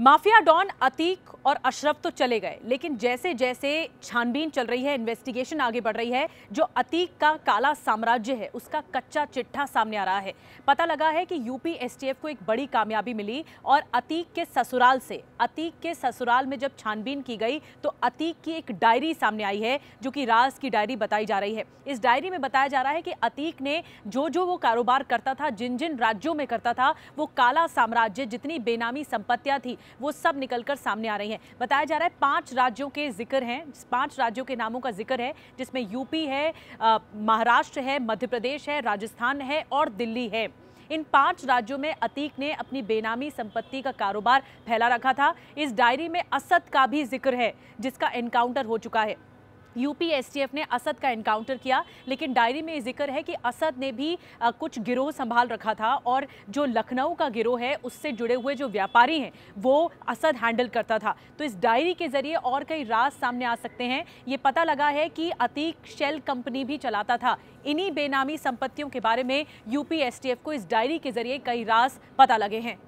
mafia don Atiq और अशरफ तो चले गए लेकिन जैसे जैसे छानबीन चल रही है इन्वेस्टिगेशन आगे बढ़ रही है जो अतीक का काला साम्राज्य है उसका कच्चा चिट्ठा सामने आ रहा है पता लगा है कि यूपी एसटीएफ को एक बड़ी कामयाबी मिली और अतीक के ससुराल से अतीक के ससुराल में जब छानबीन की गई तो अतीक की एक डायरी सामने आई है जो कि राज की डायरी बताई जा रही है इस डायरी में बताया जा रहा है कि अतीक ने जो जो वो कारोबार करता था जिन जिन राज्यों में करता था वो काला साम्राज्य जितनी बेनामी संपत्तियाँ थी वो सब निकल कर सामने आ रही हैं बताया जा रहा है पांच राज्यों के जिक्र हैं पांच राज्यों के नामों का जिक्र है जिसमें यूपी है महाराष्ट्र है मध्य प्रदेश है राजस्थान है और दिल्ली है इन पांच राज्यों में अतीक ने अपनी बेनामी संपत्ति का कारोबार फैला रखा था इस डायरी में असद का भी जिक्र है जिसका एनकाउंटर हो चुका है यूपी एसटीएफ ने असद का इनकाउंटर किया लेकिन डायरी में जिक्र है कि असद ने भी कुछ गिरोह संभाल रखा था और जो लखनऊ का गिरोह है उससे जुड़े हुए जो व्यापारी हैं वो असद हैंडल करता था तो इस डायरी के जरिए और कई राज सामने आ सकते हैं ये पता लगा है कि अतीक शेल कंपनी भी चलाता था इन्हीं बेनामी संपत्तियों के बारे में यूपी एसटीएफ को इस डायरी के जरिए कई राज पता लगे हैं